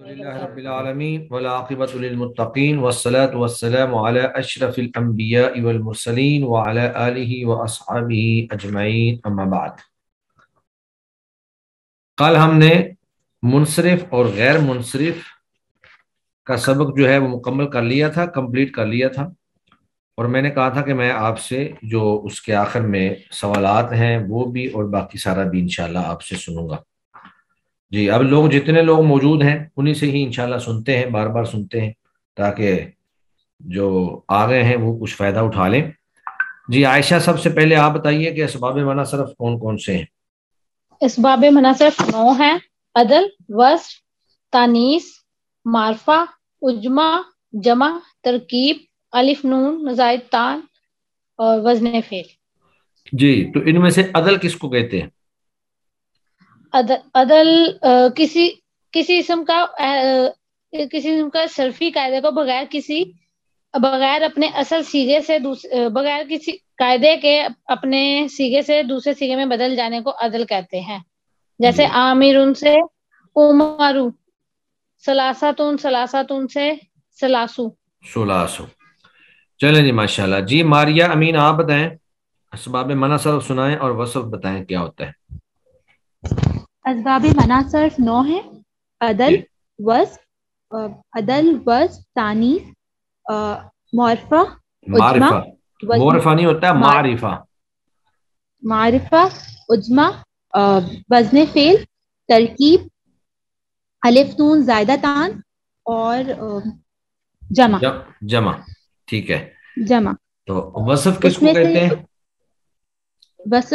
कल हमने मुनसरफ और गैर मुनसरफ का सबक जो है वो मुकम्मल कर लिया था कंप्लीट कर लिया था और मैंने कहा था कि मैं आपसे जो उसके आखिर में सवाल हैं वो भी और बाकी सारा भी इनशाला आपसे सुनूंगा जी अब लोग जितने लोग मौजूद हैं उन्हीं से ही इंशाल्लाह सुनते हैं बार बार सुनते हैं ताकि जो आ गए हैं वो कुछ फ़ायदा उठा लें जी आयशा सबसे पहले आप बताइए कि इसबाब मनासरफ कौन कौन से हैं इसबाब मनासरफ नौ हैं अदल वस तानीस मारफा उजमा जमा तरकीब अलिफ नून नजायद तान और वजन फेल जी तो इनमें से अदल किसको कहते हैं अदल, अदल आ, किसी किसी किस्म का आ, किसी का सर्फी कायदे को बगैर किसी बगैर अपने असल सीगे से बगैर किसी कायदे के अपने सीगे से दूसरे सीगे में बदल जाने को अदल कहते हैं जैसे आमिर उनसे उमारू सलासा सलासातून से सलासू सलासू चले जी माशाल्लाह जी मारिया अमीन आप बताएं इसबाब मना सर सुनाएं और वसफ बताएं क्या होता है असबाब मनासर्फ नौ है अदल वस अदल वस तानी मोरफा उजमा मौरफा नहीं होता मारिफा मारिफा उजमा वजन फेल तरकीब अलिफ जायदा तान और जमा जमा ठीक है जमा तो वसफ किसको कहते हैं बस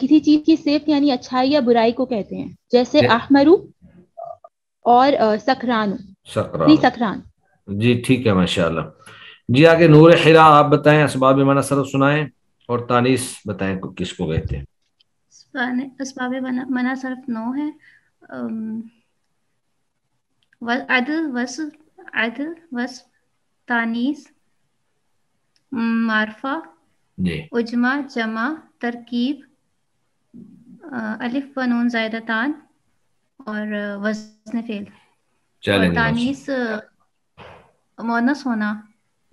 किसी चीज की सिर्फ यानी अच्छाई या बुराई को कहते हैं जैसे आहमरू और सकरानु सकरान सकरान जी ठीक है माशाल्लाह जी आगे नूर हिरा आप बताएं असबाब माना सरफ सुनाएं और तानीस बताएं किसको कहते हैं इसबाब मना सरफ नौ है अदल वस अदल वस तानीस मारफा उजमा जमा तरकीब अलिफ बनून जायदा तान और वजन फेल तानीस मोनस होना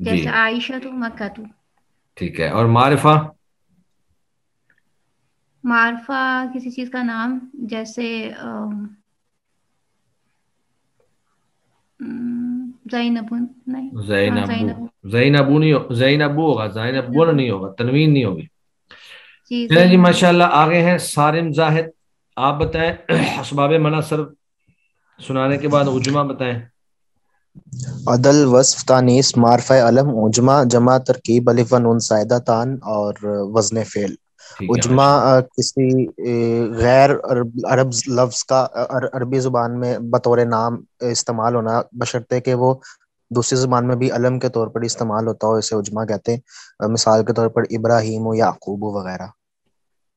जैसे आयशा तू मक्का तू ठीक है और मारफा मारफा किसी चीज का नाम जैसे जैनबुन नहीं हाँ, जैनबू जैनबू नहीं जैनबू होगा जैनबुन नहीं होगा तनवीन नहीं होगी जी, जी माशाल्लाह आगे हैं सारिम जाहिद आप बताएं असबाब मनासर सुनाने के बाद उजमा बताएं अदल वस्फ तानीस मारफा अलम उजमा जमा तरकीब अलिफ सायदा तान और वजन फेल उजमा किसी गैर अरब, अरब लफ्ज का अर, अरबी जुबान में बतौर नाम इस्तेमाल होना बशर्ते के वो दूसरी जुबान में भी अलम के तौर पर इस्तेमाल होता हो इसे उजमा कहते हैं मिसाल के तौर पर इब्राहिम याकूब वगैरह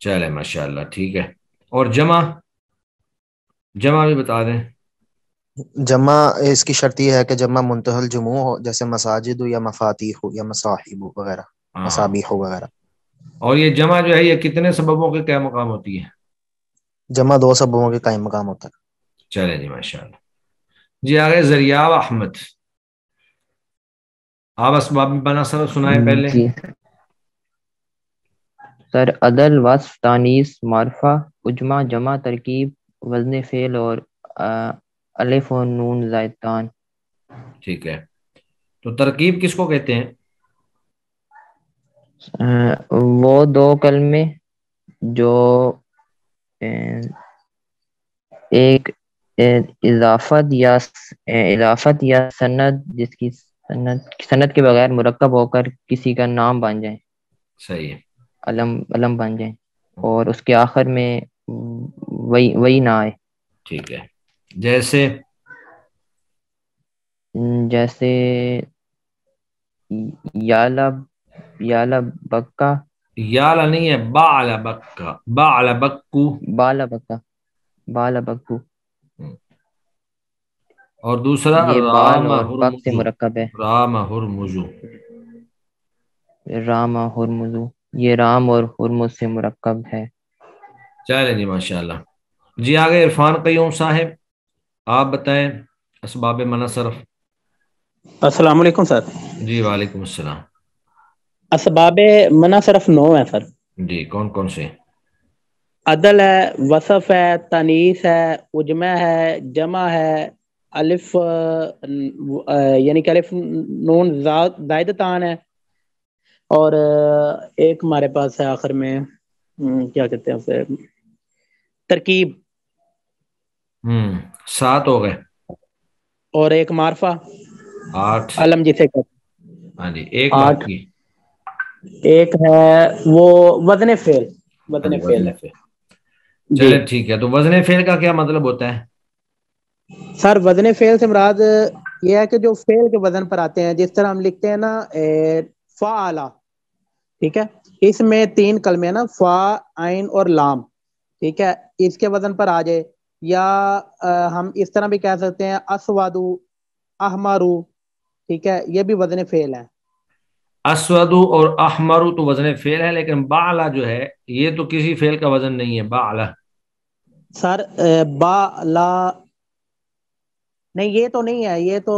चले माशाल्लाह ठीक है और जमा जमा भी बता दें जमा इसकी शर्त यह है कि जमा मुंतहल जमू हो जैसे मसाजिद हो या मफाती हो या मसाहिब वगैरह हाँ। मसाबी हो वगैरह और ये जमा जो है ये कितने सबबों के क्या मकाम होती है जमा दो सबबों के कायम मकाम होता है चले जी माशा जी आ गए जरिया अहमद आप असबाब बना सर सुनाए पहले सर अदल वस तानीस मारफा उजमा जमा तरकीब वजन फेल और अलिफ और नून जायतान ठीक है तो तरकीब किसको कहते हैं वो दो कलमे जो एक इजाफत या इजाफत या सन्नत जिसकी सन्नत सन्नत के बगैर मुरकब होकर किसी का नाम बन जाए सही है अलम अलम बन जाए और उसके आखिर में वही वही ना आए ठीक है जैसे जैसे याला याला बक्का याला नहीं है बाला बक्का बाला बक्कू बाला बक्का बाला बक्कू हम्म। और दूसरा राम और से मुरकब है राम हुरमुजू राम हुरमुजू ये राम और हुरमुज से मुरक्कब है चले जी माशा जी आगे इरफान कयूम साहेब आप बताए इसबाब मनसरफ अस्सलाम सर जी वालेकुम अस्सलाम इसबाब मनसरफ नौ है सर जी कौन कौन से अदल है वसफ है तनीस है उजमा है जमा है अलिफ यानी कि अलिफ नून जायदतान है और एक हमारे पास है आखिर में क्या कहते हैं उसे तरकीब हम्म सात हो गए और एक मारफा आठ अलम जिसे हाँ जी एक आठ एक है वो वजन फेल वजन हाँ फेल है चले ठीक है तो वजन फेल का क्या मतलब होता है सर वजन फेल से मुराद ये है कि जो फेल के वजन पर आते हैं जिस तरह हम लिखते हैं ना फा आला ठीक है इसमें तीन कलमे ना फा आइन और लाम ठीक है इसके वजन पर आ जाए या आ, हम इस तरह भी कह सकते हैं असवादु अहमारू ठीक है ये भी वजन फेल है असवादु और अहमरु तो वजन फेल है लेकिन बाला जो है ये तो किसी फेल का वजन नहीं है बाला सर बाला नहीं ये तो नहीं है ये तो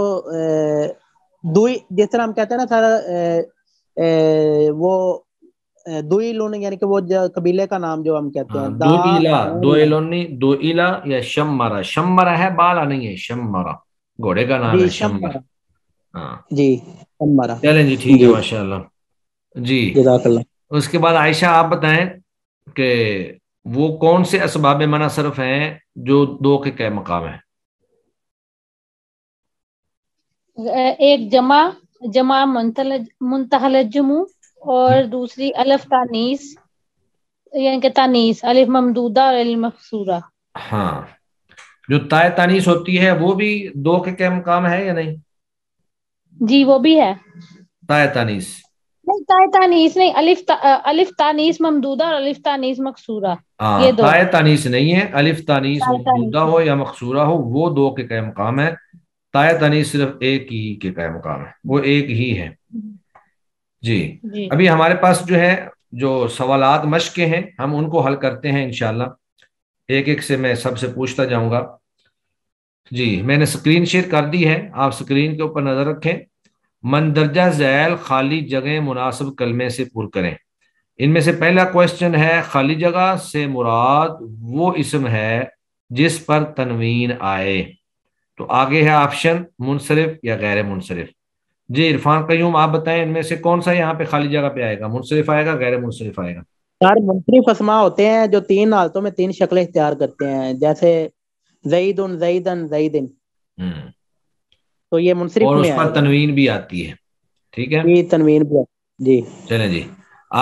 दुई जिस तरह हम कहते हैं ना सर वो दुईलुन यानी कि वो कबीले का नाम जो हम कहते हैं हाँ, दुईला दुईलुनी दुईला या शमरा शमरा है बाला नहीं है शमरा घोड़े का नाम है शमरा हाँ। जी शमरा चलें जी ठीक है माशाल्लाह जी उसके बाद आयशा आप बताएं कि वो कौन से इसबाब मनासरफ हैं जो दो के क्या मकाम है एक जमा जमा मुंतहलजमु और हम्म। दूसरी अलफ तानीस यानी कि तानीस अलिफ ममदूदा और अलिफ मकसूरा हाँ जो ताय तानीस होती है वो भी दो के क्या काम है या नहीं जी वो भी है ताय तानीस नहीं ताय तानीस नहीं अलिफ ता, अलिफ तानीस ममदूदा और अलिफ तानीस मकसूरा हाँ, ये दो ताय तानीस नहीं है अलिफ तानीस ममदूदा हो या मकसूरा हो वो दो के क्या काम है ताया तनी सिर्फ एक ही के कह मुकाम है वो एक ही है जी, जी। अभी हमारे पास जो है जो सवालत मशक़े हैं हम उनको हल करते हैं इनशाला एक एक से मैं सबसे पूछता जाऊंगा जी मैंने स्क्रीन शेयर कर दी है आप स्क्रीन के ऊपर नज़र रखें मंदरजा जैल खाली जगह मुनासिब कलमे से पुर करें इनमें से पहला क्वेश्चन है खाली जगह से मुराद वो इसम है जिस पर तनवीन आए तो आगे है ऑप्शन मुनसरफ या गैर मुनसरफ जी इरफान कयूम आप बताएं इनमें से कौन सा यहाँ पे खाली जगह पे आएगा मुनसरफ आएगा गैर मुनसरफ आएगा सर मुनसरफ असमा होते हैं जो तीन हालतों में तीन शक्लें इख्तियार करते हैं जैसे जईदन जईदन जईदिन तो ये मुनसरफ और उस पर तनवीन भी आती है ठीक है तनवीन भी जी चले जी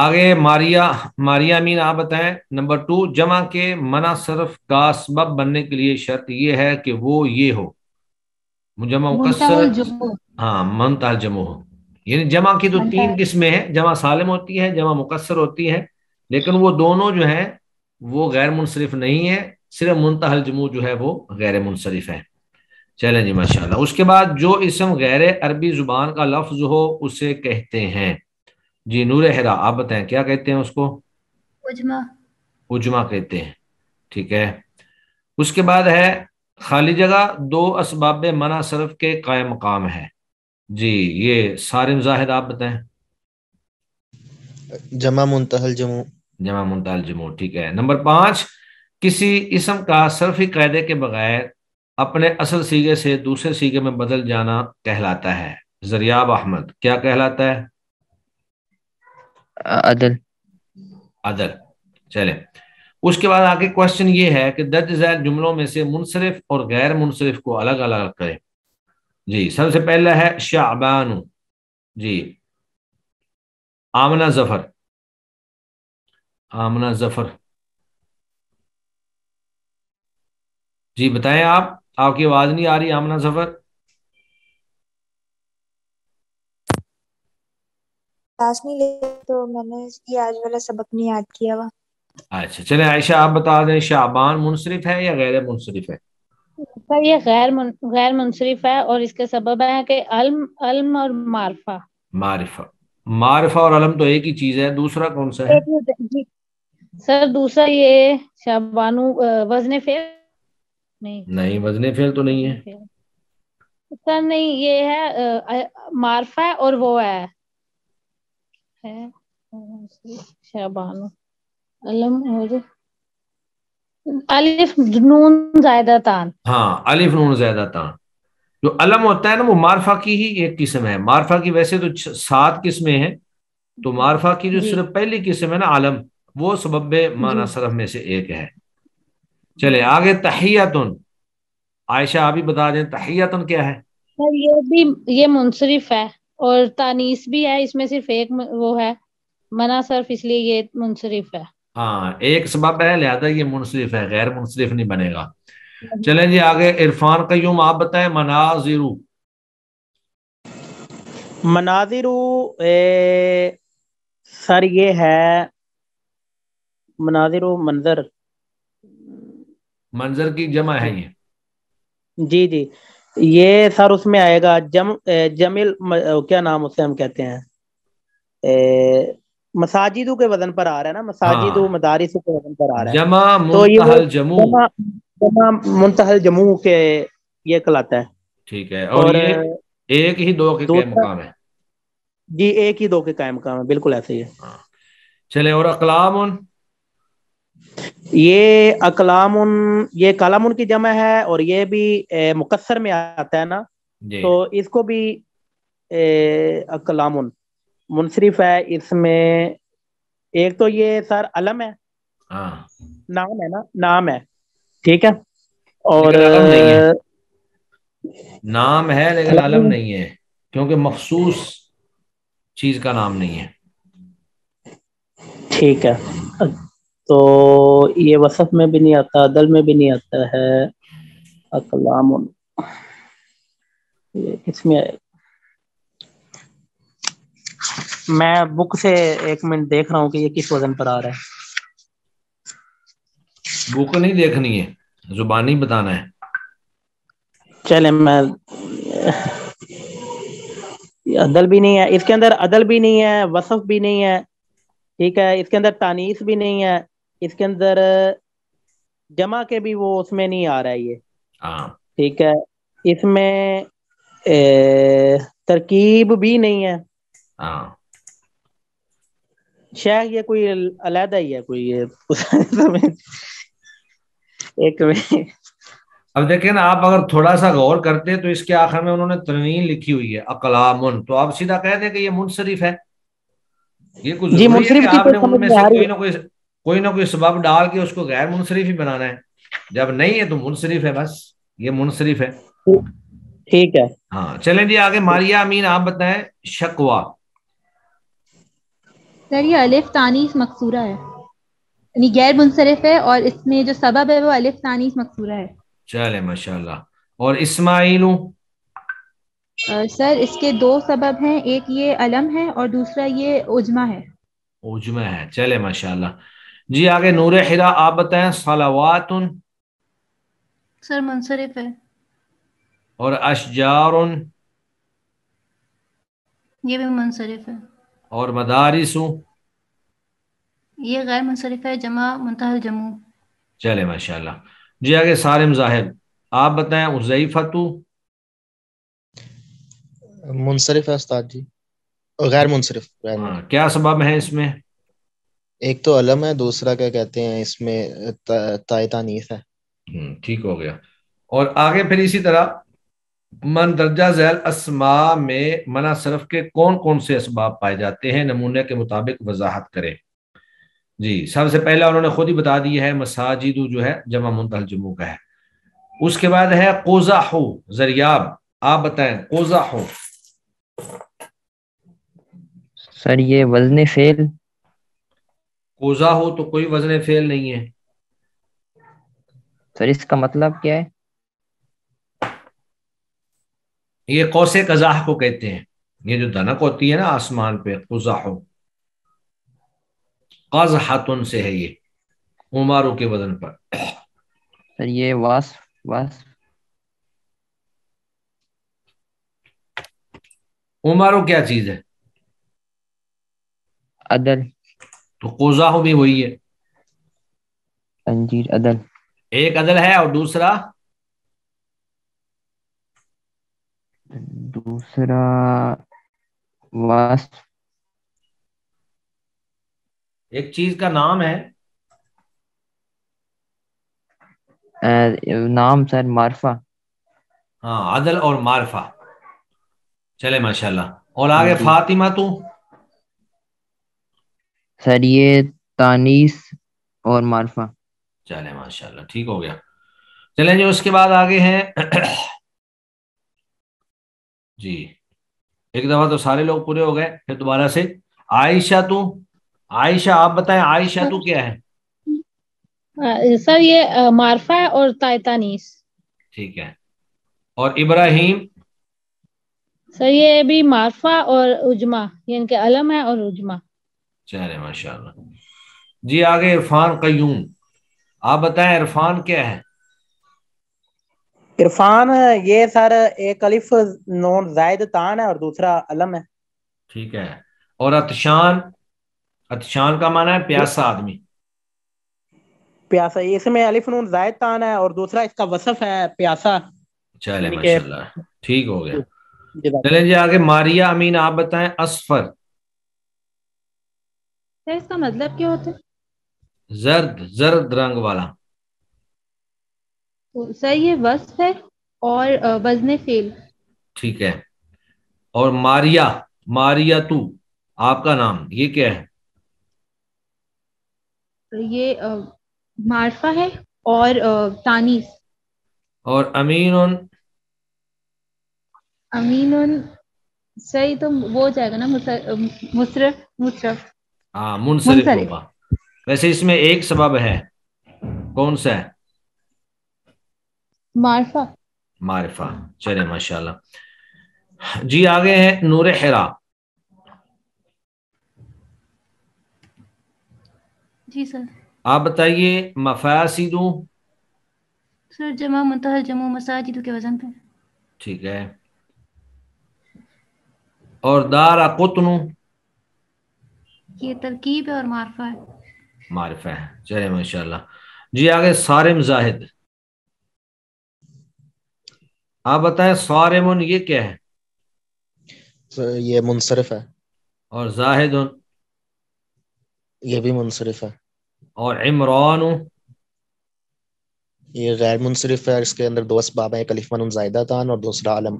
आगे मारिया मारिया मीन आप बताएं नंबर टू जमा के मना सरफ का सबब बनने के लिए शर्त ये है कि वो ये हो मुजमा मुकसर हाँ मनताल जमो यानी जमा की तो तीन किस्में हैं जमा सालिम होती है जमा मुकसर होती है लेकिन वो दोनों जो हैं वो गैर मुनसरफ नहीं है सिर्फ मुंतहल जमू जो है वो गैर मुनसरफ है चलें जी माशा उसके बाद जो इसम गैर अरबी जुबान का लफ्ज हो उसे कहते हैं जी नूर हरा आप बताएं क्या कहते हैं उसको उजमा उजमा कहते हैं ठीक है उसके बाद है खाली जगह दो इसबाब मना सरफ के कायम मकाम है जी ये सारे जाहिद आप बताएं जमा मुंतहल जमू जमा मुंतहल जमू ठीक है नंबर पांच किसी इसम का सरफी कायदे के बगैर अपने असल सीगे से दूसरे सीगे में बदल जाना कहलाता है जरियाब अहमद क्या कहलाता है अदल अदल चले उसके बाद आगे क्वेश्चन ये है कि दर्ज जैल जुमलों में से मुनसरफ और गैर मुनसरफ को अलग अलग करें जी सबसे पहला है शाहबान जी आमना जफर आमना जफर जी बताएं आप आपकी आवाज नहीं आ रही आमना जफर नहीं ले तो मैंने ये आज वाला सबक नहीं याद किया हुआ अच्छा चले आयशा आप बता दें शाबान मुनसरफ है या गैर मुनसरफ है सर ये गैर मुन, गैर मुनसरफ है और इसके सबब है कि अल्म अल्म और मारफा मारिफा मारिफा और अलम तो एक ही चीज है दूसरा कौन सा है सर दूसरा ये शाबानु वजन फेल नहीं नहीं वजन फेल तो नहीं है सर नहीं ये है मारफा और वो है, है शाबानु अलम और अलिफ नून ज्यादा तान हाँ अलिफ नून ज्यादा तान जो अलम होता है ना वो मारफा की ही एक किस्म है मारफा की वैसे तो सात किस्में हैं तो मारफा की जो सिर्फ पहली किस्म है ना आलम वो सबब माना सरफ में से एक है चले आगे तहियातन आयशा आप ही बता दें तहियातन क्या है सर ये भी ये मुनसरिफ है और तानीस भी है इसमें सिर्फ एक वो है मना सरफ इसलिए ये मुनसरिफ है हाँ एक सबब है लिहाजा ये मुनसरफ है गैर मुनसरफ नहीं बनेगा हम्म। चले जी आगे इरफान कयूम आप बताए मनाजिर मनाजिरू सर ये है मनाजिर मंजर मंजर की जमा है ये जी जी ये सर उसमें आएगा जम जमिल क्या नाम उसे हम कहते हैं मसाजिदों के वजन पर आ रहा है ना मसाजिदों हाँ। मदारिस के वजन पर आ रहा है जमा तो मुंतहल तो जमू जमा, मुंतहल जमू के ये कहलाता है ठीक है और, और ये एक ही दो के कायम मकाम है जी एक ही दो के कायम मकाम है बिल्कुल ऐसे ही है हाँ। चले और अकलाम ये अकलाम ये कलाम की जमा है और ये भी मुकसर में आता है ना तो इसको भी अकलाम मुनसरिफ है इसमें एक तो ये सर अलम है हाँ। नाम है ना नाम है ठीक है और है। नाम है लेकिन अलम नहीं है क्योंकि मखसूस चीज का नाम नहीं है ठीक है तो ये वसफ में भी नहीं आता अदल में भी नहीं आता है अकलाम ये आएगा मैं बुक से एक मिनट देख रहा हूँ कि ये किस वजन पर आ रहा है बुक नहीं देखनी है जुबानी बताना है चले मैं अदल भी नहीं है इसके अंदर अदल भी नहीं है वसफ भी नहीं है ठीक है इसके अंदर तानीस भी नहीं है इसके अंदर जमा के भी वो उसमें नहीं आ रहा है ये हाँ। ठीक है इसमें तरकीब भी नहीं है हाँ। शेख ये कोई अलग ही है कोई ये एक में अब देखिए ना आप अगर थोड़ा सा गौर करते तो इसके आखिर में उन्होंने तनवीन लिखी हुई है अकलामुन तो आप सीधा कह दें कि ये मुनसरिफ है ये कुछ जी मुनसरिफ की आपने तो उनमें से कोई ना कोई कोई ना कोई सबब डाल के उसको गैर मुनसरिफ ही बनाना है जब नहीं है तो मुनसरिफ है बस ये मुनसरिफ है ठीक है हाँ चले जी आगे मारिया अमीन आप बताए शकवा सर ये अलिफ तानीस मकसूरा है यानी गैर मुनसरफ है और इसमें जो सबब है वो अलिफ तानीस मकसूरा है चले माशाल्लाह और इस्माइल सर इसके दो सबब हैं एक ये अलम है और दूसरा ये उजमा है उजमा है चले माशाल्लाह जी आगे नूर हिरा आप बताएं सलावात सर मुनसरफ है और अशजार ये भी मुनसरफ है और मदारिसू ये गैर मुनसरफ है जमा मुंतहल जमु चले माशाल्लाह जी आगे सारिम जाहिर आप बताएं उजैफतु मुनसरफ है उस्ताद जी गैर मुनसरफ हाँ, क्या सबब है इसमें एक तो अलम है दूसरा क्या कहते हैं इसमें ता, तानीस है हम्म, ठीक हो गया और आगे फिर इसी तरह मन दर्जा जैल असमा में मना सरफ के कौन कौन से इसबाब पाए जाते हैं नमूने के मुताबिक वजाहत करें जी सबसे पहला उन्होंने खुद ही बता दिया है मसाजिद जो है जमा मुंतल जमू का है उसके बाद है कोजा हो जरियाब आप बताएं कोजा हो सर ये वजन फेल कोजा हो तो कोई वजन फेल नहीं है सर इसका मतलब क्या है ये कौसे कजाह को कहते हैं ये जो धनक होती है ना आसमान पे कुजाहो कज हाथुन से है ये उमारों के वजन पर सर ये वास वास उमारू क्या चीज है अदल तो कोजाहो भी वही है अंजीर अदल एक अदल है और दूसरा दूसरा वास्प एक चीज का नाम है आ, नाम सर मार्फा हाँ आदल और मार्फा चले माशाल्लाह और आगे हाँ फातिमा तू सर ये तानीस और मार्फा चले माशाल्लाह ठीक हो गया चले जी उसके बाद आगे हैं जी एक दफा तो सारे लोग पूरे हो गए फिर दोबारा से आयशा तू आयशा आप बताएं आयशा तू क्या है हाँ, सर ये मारफा है और तायतानीस ठीक है और इब्राहिम सर ये भी मारफा और उजमा ये अलम है और उजमा चले माशाल्लाह जी आगे इरफान कयूम आप बताएं इरफान क्या है इरफान ये सर एक अलिफ नोन जायद तान है और दूसरा अलम है ठीक है और अतशान अतशान का माना है प्यासा आदमी प्यासा इसमें अलिफ नून जायद तान है और दूसरा इसका वसफ है प्यासा चले माशाल्लाह ठीक हो गया चले जी आगे मारिया अमीन आप बताएं असफर तो इसका मतलब क्या होता है जर्द जर्द रंग वाला सर ये वस है और वजने फेल ठीक है और मारिया मारिया तू आपका नाम ये क्या है तो ये मार्फा है और तानीस और अमीन उन अमीन उन सही तो वो हो जाएगा ना मुसरफ मुसरफ हाँ मुनसरफ वैसे इसमें एक सबब है कौन सा है मारफा मारफा चले माशाल्लाह जी आगे हैं नूर हिरा जी सर आप बताइए मफासिदू सर जमा मुतहल जमो मसाजिद के वजन पे ठीक है और दारा कुतनु ये तरकीब है और मारफा है मारफा है चले माशाल्लाह जी आगे सारिम जाहिद आप बताएं सारेमुन ये क्या है तो ये मुनसरफ है और जाहिद ये भी मुनसरफ है और इमरान ये गैर मुनसरफ है इसके अंदर दो असबाब हैं एक अलिफमन जायदा तान और दूसरा आलम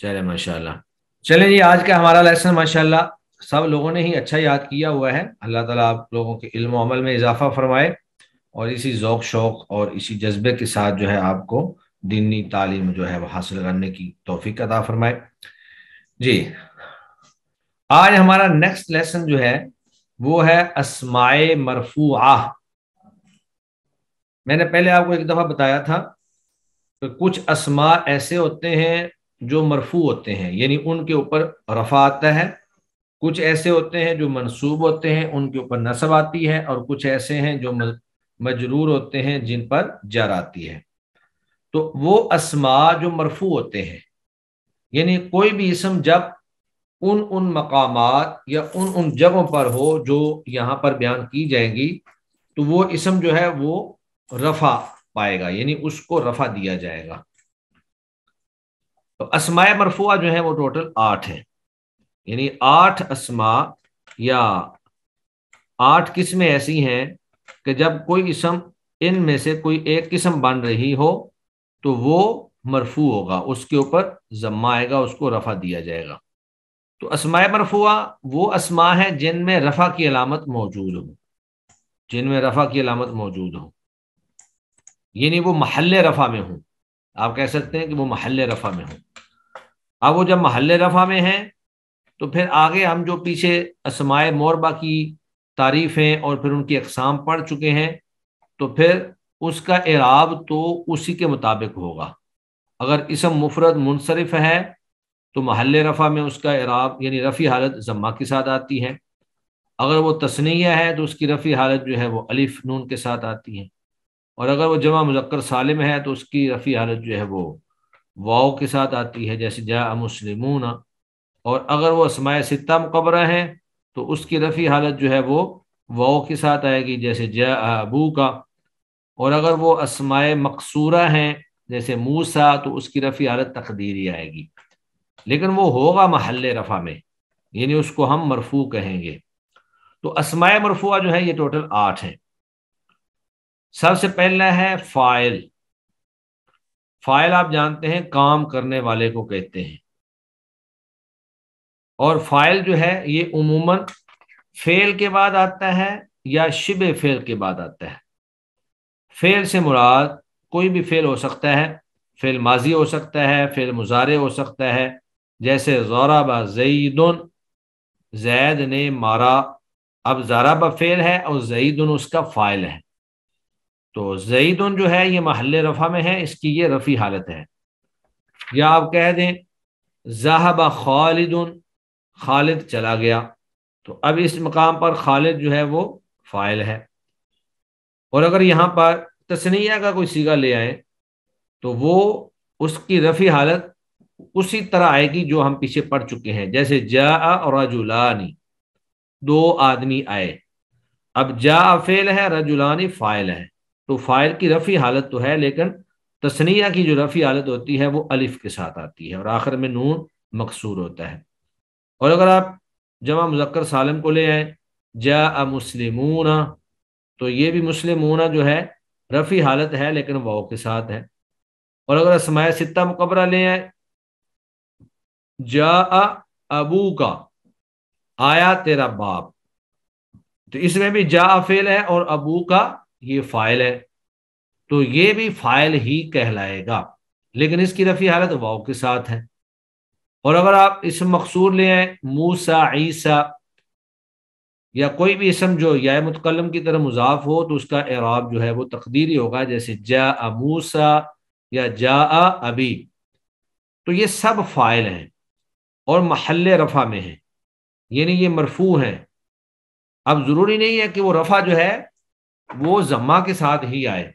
चले माशाल्लाह चले जी आज का हमारा लेसन माशाल्लाह सब लोगों ने ही अच्छा याद किया हुआ है अल्लाह ताला आप लोगों के इल्म अमल में इजाफा फरमाए और इसी ओक़ शौक़ और इसी जज्बे के साथ जो है आपको दीनी तालीम जो है वह हासिल करने की तोफीक अदा फरमाए जी आज हमारा नेक्स्ट लेसन जो है वो है असमाय मरफू आह मैंने पहले आपको एक दफ़ा बताया था कि कुछ असमा ऐसे होते हैं जो मरफू होते हैं यानी उनके ऊपर रफा आता है कुछ ऐसे होते हैं जो मनसूब होते हैं उनके ऊपर नसब आती है और कुछ ऐसे हैं जो मजरूर होते हैं जिन पर जर आती है तो वो असमा जो मरफू होते हैं यानी कोई भी इसम जब उन उन मकाम या उन उन जगहों पर हो जो यहाँ पर बयान की जाएंगी तो वो इसम जो है वो रफा पाएगा यानी उसको रफा दिया जाएगा तो असमाय मरफुआ जो है वो टोटल आठ है यानी आठ असमा या आठ किस्में ऐसी हैं कि जब कोई इसम इन में से कोई एक किस्म बन रही हो तो वो मरफू होगा उसके ऊपर जम्मा आएगा उसको रफा दिया जाएगा तो असमाय मरफुआ वो असमा है जिनमें रफा की अलामत मौजूद हो जिनमें रफा की अलामत मौजूद हो यानी वो महल रफा में हो आप कह सकते हैं कि वो महल रफा में हो अब वो जब महल रफा में है तो फिर आगे हम जो पीछे असमाय मोरबा की तारीफ़ें और फिर उनकी अकसाम पढ़ चुके हैं तो फिर उसका एराब तो उसी के मुताबिक होगा अगर इसम मुफरत मुनसरफ है तो महल रफ़ा में उसका एराब यानी रफ़ी हालत जम्मा के साथ आती है अगर वो तस्निया है तो उसकी रफ़ी हालत जो है वो अलिफ नून के साथ आती है और अगर वो जमा मुजक्र सालिम है तो उसकी रफ़ी हालत जो है वो वाओ के साथ आती है जैसे जया मुस्लिम और अगर वह असमाय सित्ता मुकबरा है तो उसकी रफ़ी हालत जो है वो वाओ के साथ आएगी जैसे जया अबू का और अगर वो असमाय मकसूरा हैं जैसे मूसा तो उसकी रफ़ी हालत तकदीरी आएगी लेकिन वो होगा महल रफ़ा में यानी उसको हम मरफू कहेंगे तो असमाय मरफुआ जो है ये टोटल आठ हैं सबसे पहला है फ़ाइल फ़ाइल आप जानते हैं काम करने वाले को कहते हैं और फ़ाइल जो है ये उमूमन फेल के बाद आता है या शिब फेल के बाद आता है फेल से मुराद कोई भी फेल हो सकता है फेल माजी हो सकता है फेल मुजारे हो सकता है जैसे जोरा जईदन जैद ने मारा अब ब फेल है और जईदन उसका फाइल है तो जईदन जो है ये महल रफा में है इसकी ये रफ़ी हालत है या आप कह दें जहाबा खालिदन खालिद चला गया तो अब इस मकाम पर खालिद जो है वो फाइल है और अगर यहाँ पर तस्निया का कोई सीगा ले आए तो वो उसकी रफी हालत उसी तरह आएगी जो हम पीछे पढ़ चुके हैं जैसे जा और रजुलानी दो आदमी आए अब जा फेल है रजुलानी फाइल है तो फाइल की रफी हालत तो है लेकिन तस्निया की जो रफी हालत होती है वो अलिफ के साथ आती है और आखिर में नून मकसूर होता है और अगर आप जमा मुजक्कर सालम को ले आए जा मुस्लिमूना तो ये भी मुस्लिम होना जो है रफ़ी हालत है लेकिन वाओ के साथ है और अगर असमाय सित्ता मुकबरा ले आए जा अबू का आया तेरा बाप तो इसमें भी जा फेल है और अबू का ये फाइल है तो ये भी फाइल ही कहलाएगा लेकिन इसकी रफ़ी हालत वाओ के साथ है और अगर आप इस मकसूर ले आए मूसा ईसा या कोई भी इसम जो या मुतकलम की तरह मुजाफ हो तो उसका एराब जो है वो तकदीरी होगा जैसे जा अमूसा या जा अबी तो ये सब फ़ाइल हैं और महल रफ़ा में हैं यानी ये मरफू हैं अब ज़रूरी नहीं है कि वो रफ़ा जो है वो जम्मा के साथ ही आए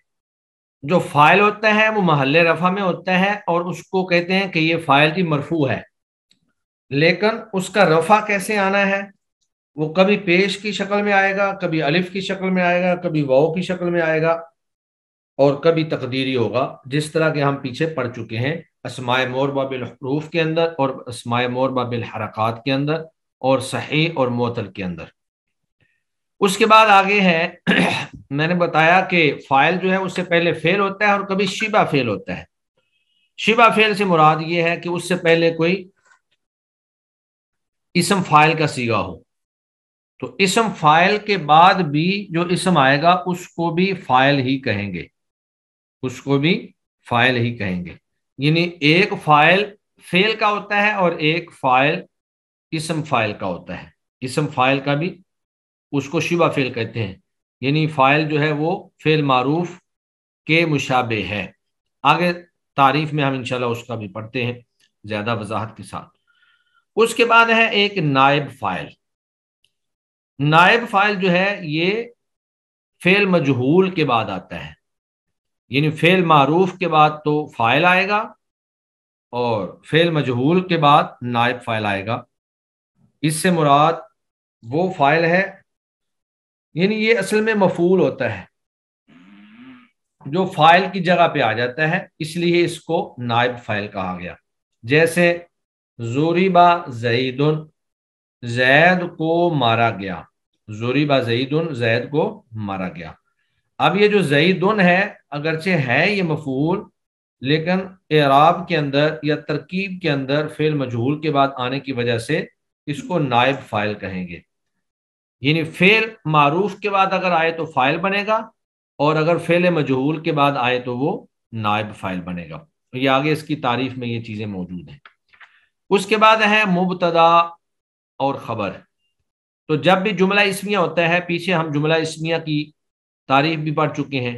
जो फ़ाइल होता है वो महल रफ़ा में होता है और उसको कहते हैं कि ये फ़ाइल भी मरफू है लेकिन उसका रफ़ा कैसे आना है वो कभी पेश की शक्ल में आएगा कभी अलिफ की शक्ल में आएगा कभी वाओ की शक्ल में आएगा और कभी तकदीरी होगा जिस तरह के हम पीछे पढ़ चुके हैं असमाय मोरबा बिलहरूफ के अंदर और असमाय मोरबा हरकत के अंदर और सही और मोतल के अंदर उसके बाद आगे है मैंने बताया कि फाइल जो है उससे पहले फेल होता है और कभी शिबा फेल होता है शिबा फेल से मुराद ये है कि उससे पहले कोई इसम फाइल का सीगा हो तो इसम फाइल के बाद भी जो इसम आएगा उसको भी फाइल ही कहेंगे उसको भी फाइल ही कहेंगे यानी एक फाइल फेल का होता है और एक फाइल इसम फाइल का होता है इसम फाइल का भी उसको शिबा फेल कहते हैं यानी फाइल जो है वो फेल मारूफ के मुशाबे है आगे तारीफ में हम इंशाल्लाह उसका भी पढ़ते हैं ज़्यादा वजाहत के साथ उसके बाद है एक नायब फाइल नायब फाइल जो है ये फेल मजहूल के बाद आता है यानी फेल मारूफ के बाद तो फाइल आएगा और फेल मजहूल के बाद नायब फाइल आएगा इससे मुराद वो फाइल है यानी ये असल में मफूल होता है जो फाइल की जगह पे आ जाता है इसलिए इसको नायब फाइल कहा गया जैसे जोरीबा जईदन जैद को मारा गया जोरी जईदन जैद को मारा गया अब ये जो जईदन है अगरचे है ये मफूल लेकिन एराब के अंदर या तरकीब के अंदर फेल मजहूल के बाद आने की वजह से इसको नायब फाइल कहेंगे यानी फेल मारूफ के बाद अगर आए तो फाइल बनेगा और अगर फेल मजहूल के बाद आए तो वो नायब फाइल बनेगा ये आगे इसकी तारीफ में ये चीज़ें मौजूद हैं उसके बाद है मुबतदा और ख़बर तो जब भी जुमला इसमिया होता है पीछे हम जुमला इसमिया की तारीफ भी पढ़ चुके हैं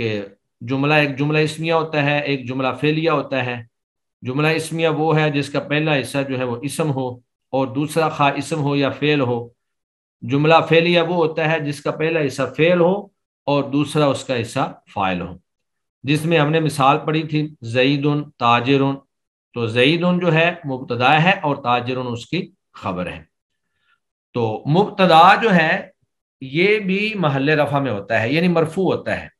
कि जुमला एक जुमला इसमिया होता है एक जुमला फेलिया होता है जुमला इसमिया वो है जिसका पहला हिस्सा जो है वो इसम हो और दूसरा खा इसम हो या फेल हो जुमला फेलिया वो होता है जिसका पहला हिस्सा फेल हो और दूसरा उसका हिस्सा फाइल हो जिसमें हमने मिसाल पढ़ी थी ताजर उन तो उन जो है मुबतदा है और उन उसकी खबर है तो मुबतदा जो है ये भी महल रफा में होता है यानी मरफू होता है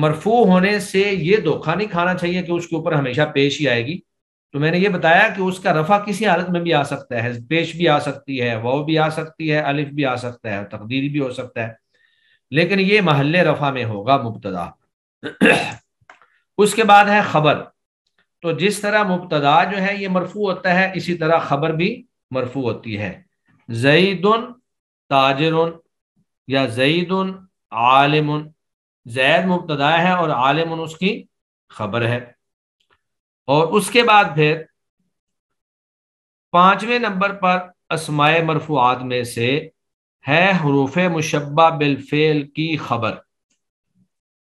मरफू होने से ये धोखा नहीं खाना चाहिए कि उसके ऊपर हमेशा पेश ही आएगी तो मैंने ये बताया कि उसका रफा किसी हालत में भी आ सकता है पेश भी आ सकती है वह भी आ सकती है अलिफ भी आ सकता है तकदीर भी हो सकता है लेकिन ये महल रफा में होगा मुबतदा उसके बाद है खबर तो जिस तरह मुबतदा जो है ये मरफू होता है इसी तरह खबर भी मरफू होती है जईदन ताजर या जईदन आलिम जैद मुबतदा है और आलिम उसकी खबर है और उसके बाद फिर पांचवें नंबर पर असमाय मरफूआत में से है हरूफ मुशबा बिलफेल की खबर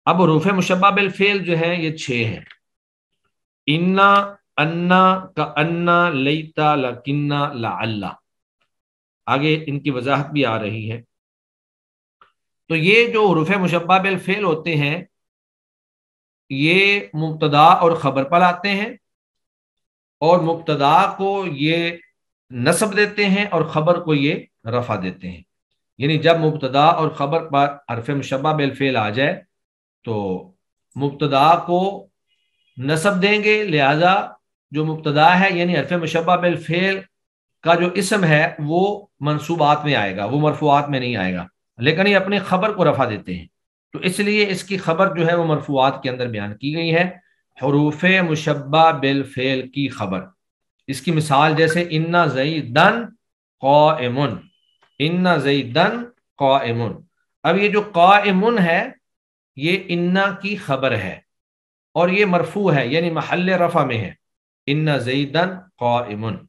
अब हरूफ मुशबा बिलफेल जो है ये छः हैं इन्ना अन्ना का अन्ना लईता लकिन्ना ला अल्ला आगे इनकी वजाहत भी आ रही है तो ये जो रुफ मुशबा बिलफेल होते हैं ये मुबतदा और ख़बर पर आते हैं और मुबतदा को ये नसब देते हैं और ख़बर को ये रफा देते हैं यानी जब मुबतदा और ख़बर पर हरफ मुशबा बिलफेल आ जाए तो मुबतदा को नसब देंगे लिहाजा जो मुबतदा है यानी हरफ बिल बिलफेल का जो इसम है वो मनसूबात में आएगा वो मरफूआत में नहीं आएगा लेकिन ये अपनी खबर को रफा देते हैं तो इसलिए इसकी खबर जो है वो मरफूआत के अंदर बयान की गई है हरूफ मुशबा बिलफेल की खबर इसकी मिसाल जैसे इन्ना जई दन कौन इन्ना जई दन कौन अब ये जो कौन है ये इन्ना की खबर है और ये मरफू है यानी महल रफा में है इन्ना जईदन क़ाइमुन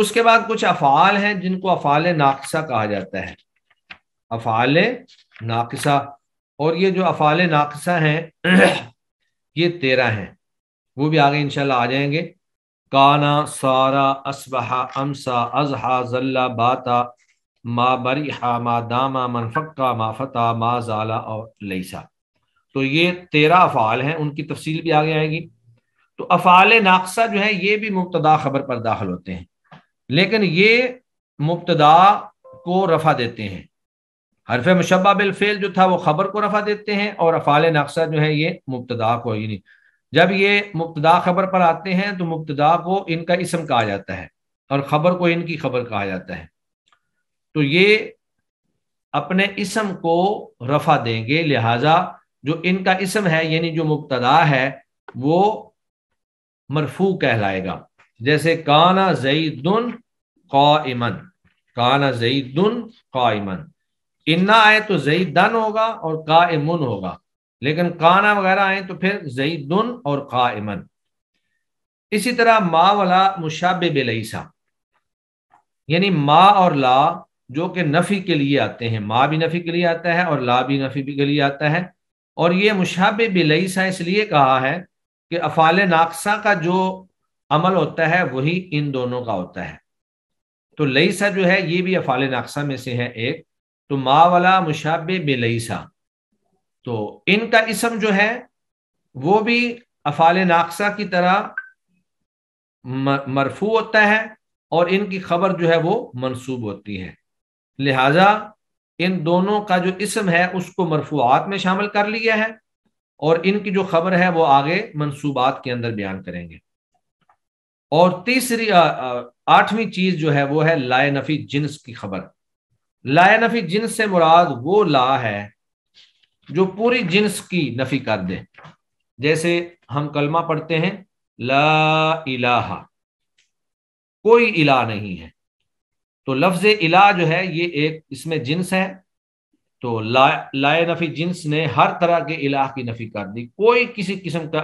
उसके बाद कुछ अफ़ाल हैं जिनको अफ़ाल नाकसा कहा जाता है अफ़ाल नाकसा और ये जो अफ़ाल नाकसा हैं ये तेरह हैं वो भी आगे इनशाला आ जाएंगे काना सारा असबहा अमसा अजहा जल्ला बाता मा बरिहा मा दामा मनफक्का मा फता मा जाला और लईसा तो ये तेरह अफ़ाल हैं उनकी तफसील भी आगे आएगी तो अफ़ाल नाकसा जो है ये भी मुबतदा खबर पर दाखिल होते हैं लेकिन ये मुबतदा को रफा देते हैं हरफ मुशबा बिलफेल जो था वो खबर को रफा देते हैं और अफ़ाल नाकसा जो है ये मुबतदा को ही नहीं जब ये मुबतदा खबर पर आते हैं तो मुबतदा को इनका इसम कहा जाता है और ख़बर को इनकी खबर कहा जाता है तो ये अपने इसम को रफा देंगे लिहाजा जो इनका इसम है यानी जो मुबतदा है वो मरफू कहलाएगा जैसे काना जईदन कामन काना जईदन कामन इन्ना आए तो जईदन होगा और कामन होगा लेकिन काना वगैरह आए तो फिर जईदन और कामन इसी तरह मा वला मुशाब बेलईसा यानी मा और ला जो कि नफ़ी के लिए आते हैं माँ भी नफ़ी के लिए आता है और ला भी नफ़ी के लिए आता है और ये मुशाबे बिलईसा इसलिए कहा है कि अफाल नाकसा का जो अमल होता है वही इन दोनों का होता है तो लईसा जो है ये भी अफाल नाकसा में से है एक तो मा वाला मुशाबे बिलईसा तो इनका इसम जो है वो भी अफाल नाकसा की तरह मरफू होता है और इनकी खबर जो है वो मनसूब होती है लिहाजा इन दोनों का जो इसम है उसको मरफूआत में शामिल कर लिया है और इनकी जो खबर है वो आगे मनसूबात के अंदर बयान करेंगे और तीसरी आठवीं चीज जो है वो है लाए नफी जिन्स की खबर लाए नफी जिन्स से मुराद वो ला है जो पूरी जिन्स की नफी कर दे जैसे हम कलमा पढ़ते हैं ला इलाहा कोई इला नहीं है तो लफ्ज इला जो है ये एक इसमें जिन्स है तो ला लाए नफी जिन्स ने हर तरह के इलाह की नफी कर दी कोई किसी किस्म का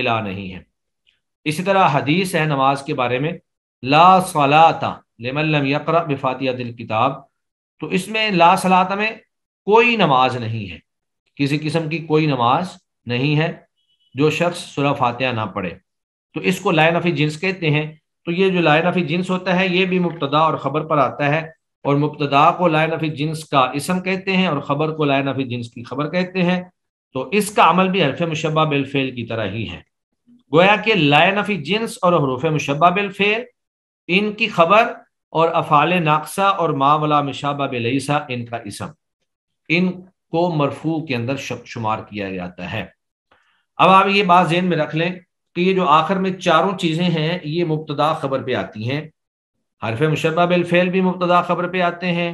इला नहीं है इसी तरह हदीस है नमाज के बारे में ला सलाता लेमल्लम यकर बिफातिया दिल किताब तो इसमें ला सलाता में कोई नमाज नहीं है किसी किस्म की कोई नमाज नहीं है जो शख्स सुरह फातिया ना पढ़े तो इसको लाए नफी जिन्स कहते हैं तो ये जो लाइन ऑफ जिन्स होता है ये भी मुबतदा और ख़बर पर आता है और मुबतदा को लाइन ऑफ जिन्स का इसम कहते हैं और ख़बर को लाइन ऑफ जिन्स की खबर कहते हैं तो इसका अमल भी हरफ मुशबा बिलफेल की तरह ही है गोया कि लाइन ऑफ जिन्स और हरूफ मुशबा बिलफेल इनकी खबर और अफ़ाल नाकसा और मावला मशाबा बिलईसा इनका इसम इनको मरफू के अंदर शुमार किया जाता है अब आप ये बात जहन में रख लें कि ये जो आखिर में चारों चीज़ें हैं ये मुबतदा खबर पे आती हैं हरफ मुशबा बिलफेल भी मुबतदा खबर पे आते हैं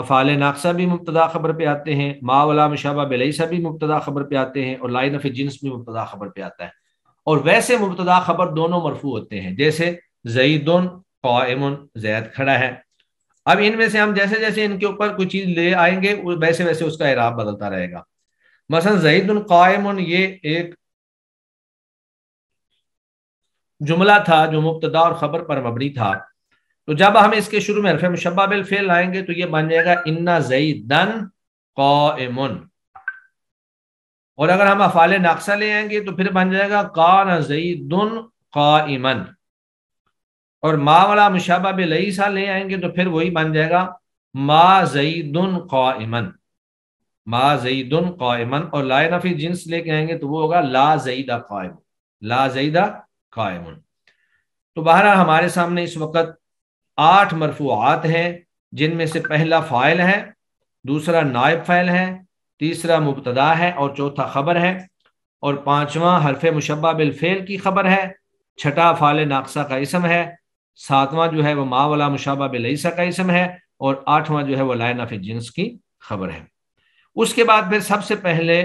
अफ़ाल नाकसा भी मुबतदा खबर पे आते हैं मावला मुशबा बिलईसा भी मुबतदा खबर पे आते हैं और लाइन ऑफ जिन्स भी मुबतदा खबर पे आता है और वैसे मुबतदा खबर दोनों मरफू होते हैं जैसे जईदन कायमन जैद खड़ा है अब इनमें से हम जैसे जैसे इनके ऊपर कोई चीज़ ले आएंगे वैसे वैसे उसका इराब बदलता रहेगा मसलन जईदन कायम ये एक जुमला था जो मुबतदा और खबर पर मबरी था तो जब हम इसके शुरू में हरफ मुशबा बिल फेल लाएंगे तो ये बन जाएगा इन्ना दन कौमन और अगर हम अफाल नाक्सा ले आएंगे तो फिर बन जाएगा कान जईदन कामन और मा वाला मुशबा बिल ईसा ले आएंगे तो फिर वही बन जाएगा मा जईदन कामन मा जईदन कामन और लाए नफी जिन्स लेके आएंगे तो वो होगा ला जईदा कायम ला जईदा कायम तो बहरा हमारे सामने इस वक्त आठ मरफूआत हैं जिनमें से पहला फ़ाइल है दूसरा नायब फ़ाइल है तीसरा मुबतदा है और चौथा खबर है और पाँचवा हरफ मुशबा बिलफेल की खबर है छठा फ़ाल नाकसा का इसम है सातवां जो है वह मावला मुशाबा बिलईसा का इसम है और आठवां जो है वह लाइन ऑफ जिन्स की खबर है उसके बाद फिर सबसे पहले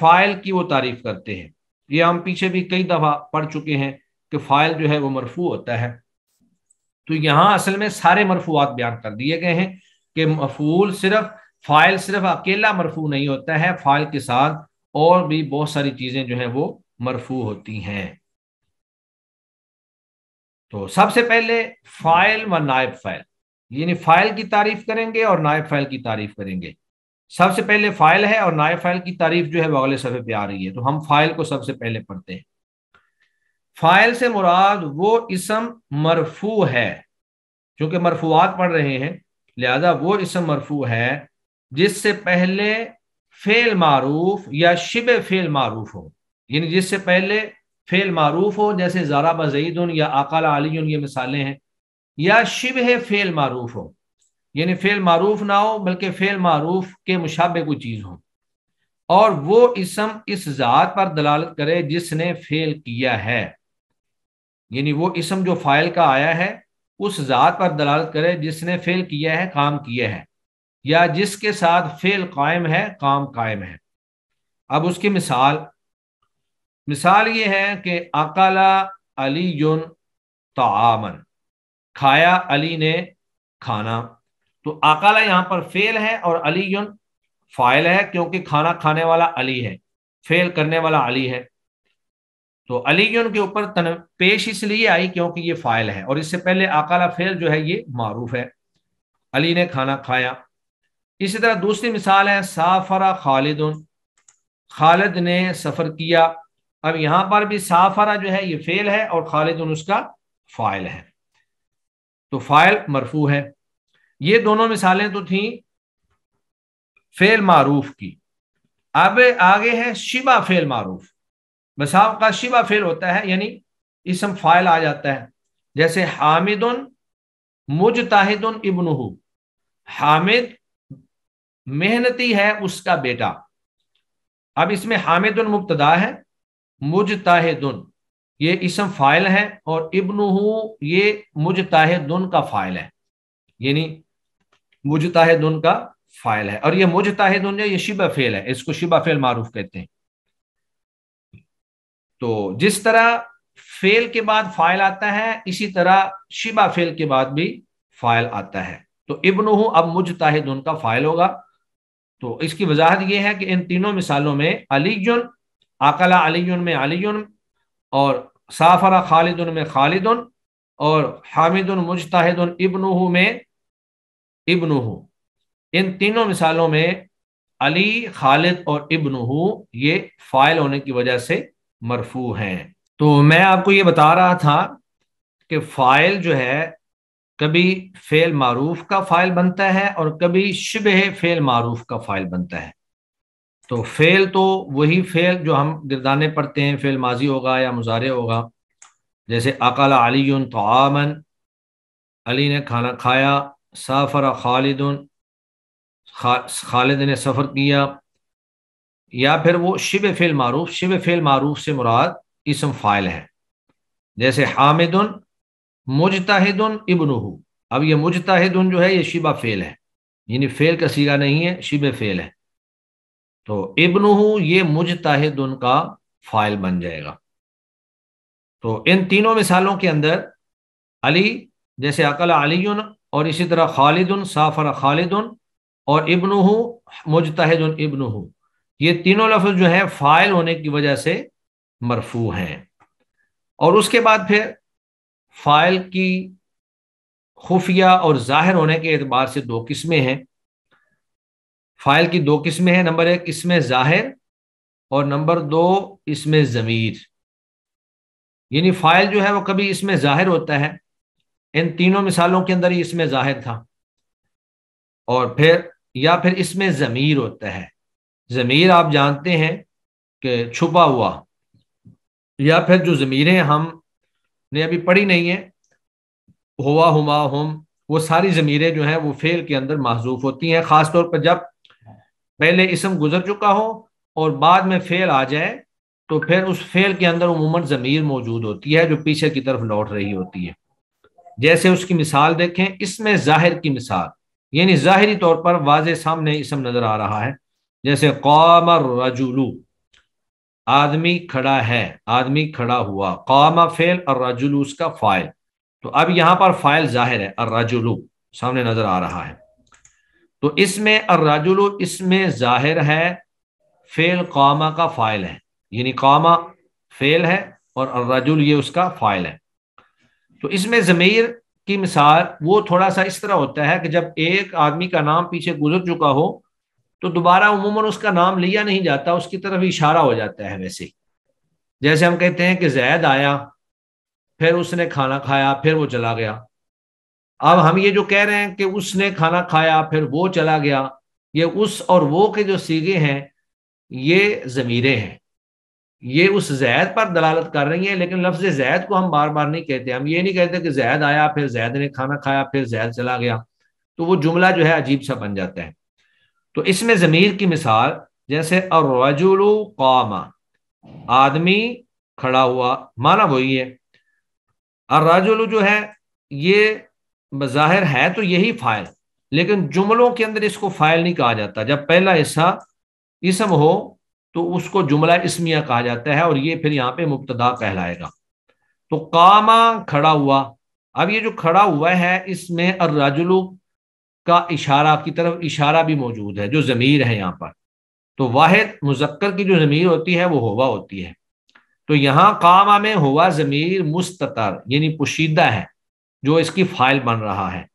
फ़ाइल की वो तारीफ करते हैं ये हम पीछे भी कई दफा पढ़ चुके हैं कि फाइल जो है वो मरफू होता है तो यहां असल में सारे मरफूआत बयान कर दिए गए हैं कि मफूल सिर्फ फाइल सिर्फ अकेला मरफू नहीं होता है फाइल के साथ और भी बहुत सारी चीजें जो है वो मरफू होती हैं तो सबसे पहले फाइल व नायब फाइल यानी फाइल की तारीफ करेंगे और नायब फाइल की तारीफ करेंगे सबसे पहले फाइल है और नायब फाइल की तारीफ जो है वो अगले सफ़े पे आ रही है तो हम फाइल को सबसे पहले पढ़ते हैं फाइल से मुराद वो इसम मरफू है क्योंकि मरफूआत पढ़ रहे हैं लिहाजा वो इसम मरफू है जिससे पहले फेल मारूफ या शिब फेल मारूफ हो यानी जिससे पहले फेल मारूफ हो जैसे ज़ारा बजईद या अकाल अलीन ये मिसालें हैं या शिब फेल मारूफ हो यानी फेल मारूफ ना हो बल्कि फेल मारूफ के मुशाबे कोई चीज़ हो और वो इसम इस ज़ात पर दलालत करे जिसने फेल किया है यानी वो इसम जो फाइल का आया है उस ज़ात पर दलालत करे जिसने फेल किया है काम किया है या जिसके साथ फेल कायम है काम कायम है अब उसकी मिसाल मिसाल ये है कि अकला अली जुन तामन खाया अली ने खाना तो अकाला यहां पर फेल है और अली फाइल है क्योंकि खाना खाने वाला अली है फेल करने वाला अली है तो अली के ऊपर तन पेश इसलिए आई क्योंकि ये फाइल है और इससे पहले अकाला फेल जो है ये मारूफ है अली ने खाना खाया इसी तरह दूसरी मिसाल है साफरा खालिद खालिद ने सफर किया अब यहाँ पर भी साफरा जो है ये फेल है और खालिद उसका फाइल है तो फाइल मरफू है ये दोनों मिसालें तो थी फेल मारूफ की अब आगे है शिबा फेल मारूफ बसाव का शिबा फेल होता है यानी इसम फाइल आ जाता है जैसे हामिद उन मुजताहिदन इबन हामिद मेहनती है उसका बेटा अब इसमें उन मुबतदा है मुजताहिदन ये इसम फाइल है और इबन ये मुजताहिदन का फाइल है यानी मुजताहिदुन का फाइल है और ये मुजताहिदुन ये शिबा फेल है इसको शिबा फेल मारूफ कहते हैं तो जिस तरह फेल के बाद फाइल आता है इसी तरह शिबा फेल के बाद भी फाइल आता है तो इबन अब मुजताहिद उनका फाइल होगा तो इसकी वजाहत यह है कि इन तीनों मिसालों में अलीजुन आकला अलीजुन में अलीजुन और साफरा खालिदुन में खालिदुन और हामिदुन मुजताहिदुन इबन में इबन इन तीनों मिसालों में अली खालिद और इबन ये फाइल होने की वजह से मरफू हैं तो मैं आपको ये बता रहा था कि फाइल जो है कभी फेल मारूफ का फाइल बनता है और कभी शिब फेल मारूफ का फाइल बनता है तो फेल तो वही फेल जो हम गिरदाने पढ़ते हैं फेल माजी होगा या मुजारे होगा जैसे अकल अली आमन अली ने खाना खाया साफरा खालिद खालिद ने सफ़र किया या फिर वो शिब फेल मारूफ शिब फेल मारूफ से मुराद इसम फ़ाइल है जैसे हामिद मुजताहिद इबनहू अब ये मुजताहिद जो है ये शिबा फ़ेल है यानी फ़ेल का सीगा नहीं है शिब फ़ेल है तो इबनहू ये मुजताहिद का फ़ाइल बन जाएगा तो इन तीनों मिसालों के अंदर अली जैसे अकल अली और इसी तरह खालिदन साफर खालिदन और इबन मुजतहद इबन ये तीनों लफ्ज जो है फाइल होने की वजह से मरफू हैं और उसके बाद फिर फाइल की खुफिया और जाहिर होने के एतबार से दो किस्में हैं फाइल की दो किस्में हैं नंबर एक इसमें जाहिर और नंबर दो इसमें ज़मीर यानी फाइल जो है वो कभी इसमें जाहिर होता है इन तीनों मिसालों के अंदर ही इसमें जाहिर था और फिर या फिर इसमें ज़मीर होता है ज़मीर आप जानते हैं कि छुपा हुआ या फिर जो ज़मीरें हम ने अभी पढ़ी नहीं है हुआ हुमा हम वो सारी ज़मीरें जो हैं वो फेल के अंदर महजूफ होती हैं ख़ासतौर पर जब पहले इसम गुजर चुका हो और बाद में फेल आ जाए तो फिर उस फेल के अंदर उमूमन ज़मीर मौजूद होती है जो पीछे की तरफ लौट रही होती है जैसे उसकी मिसाल देखें इसमें जाहिर की मिसाल यानी ज़ाहरी तौर पर वाज सामने इसम नज़र आ रहा है जैसे कौमर रजुलू आदमी खड़ा है आदमी खड़ा हुआ कौमा फेल और रजुलू उसका फाइल तो अब यहां पर फाइल जाहिर है और रजुलू सामने नज़र आ रहा है तो इसमें और रजुलू इसमें जाहिर है फेल कौमा का फाइल है यानी कौमा फेल है और रजुल ये उसका फाइल है तो इसमें जमीर की मिसाल वो थोड़ा सा इस तरह होता है कि जब एक आदमी का नाम पीछे गुजर चुका हो तो दोबारा उमूमन उसका नाम लिया नहीं जाता उसकी तरफ इशारा हो जाता है वैसे जैसे हम कहते हैं कि जैद आया फिर उसने खाना खाया फिर वो चला गया अब हम ये जो कह रहे हैं कि उसने खाना खाया फिर वो चला गया ये उस और वो के जो सीगे हैं ये ज़मीरें हैं ये उस जैद पर दलालत कर रही है लेकिन लफ्ज जैद को हम बार बार नहीं कहते हम ये नहीं कहते कि जैद आया फिर जैद ने खाना खाया फिर जैद चला गया तो वो जुमला जो है अजीब सा बन जाता है तो इसमें ज़मीर की मिसाल जैसे अरजुलु कामा आदमी खड़ा हुआ माना वही है अर्राजुलु जो है ये जाहिर है तो यही फाइल लेकिन जुमलों के अंदर इसको फाइल नहीं कहा जाता जब पहला हिस्सा इसम हो तो उसको जुमला इसमिया कहा जाता है और ये फिर यहाँ पे मुबतदा कहलाएगा तो कामा खड़ा हुआ अब ये जो खड़ा हुआ है इसमें अर्राजुलू का इशारा की तरफ इशारा भी मौजूद है जो ज़मीर है यहाँ पर तो वाहिद मुजक्कर की जो ज़मीर होती है वो होवा होती है तो यहाँ कामा में होवा ज़मीर मुस्तर यानी पुशीदा है जो इसकी फाइल बन रहा है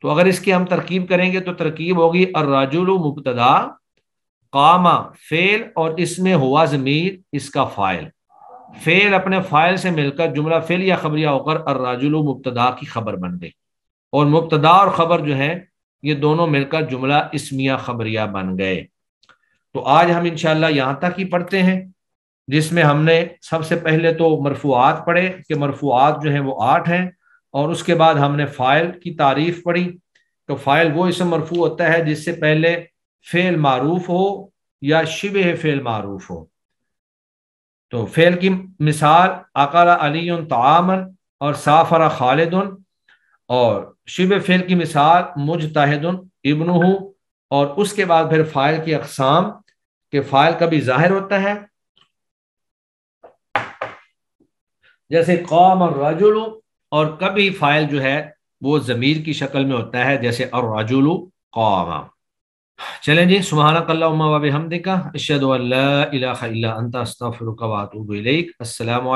तो अगर इसकी हम तरकीब करेंगे तो तरकीब होगी अर्राजुल मुबतदा कामा फेल और इसमें हुआ जमीर इसका फाइल फेल अपने फाइल से मिलकर जुमला फेल या खबरिया होकर अर्राजुल मुबतदा की खबर बन गई और मुबतदा और खबर जो है ये दोनों मिलकर जुमला इसमिया खबरिया बन गए तो आज हम इनशाला यहाँ तक ही पढ़ते हैं जिसमें हमने सबसे पहले तो मरफूआत पढ़े कि मरफूआत जो है वो आठ हैं और उसके बाद हमने फ़ाइल की तारीफ पढ़ी तो फ़ाइल वो इसम मरफू होता है जिससे पहले फेल मारूफ हो या शिब फेल मारूफ हो तो फेल की मिसाल अकल अली तमन और साफरा खालिदन और शिब फेल की मिसाल मुज तहदन इबन और उसके बाद फिर फाइल की अकसाम के फाइल कभी जाहिर होता है जैसे कौम और राजुलू और कभी फाइल जो है वो ज़मीर की शक्ल में होता है जैसे और राजुलू कौम चलें जी सुबहानकल्लाबिहमदिका अशद अंता अस्तफ़िरुक वातूब अलैक अस्सलाम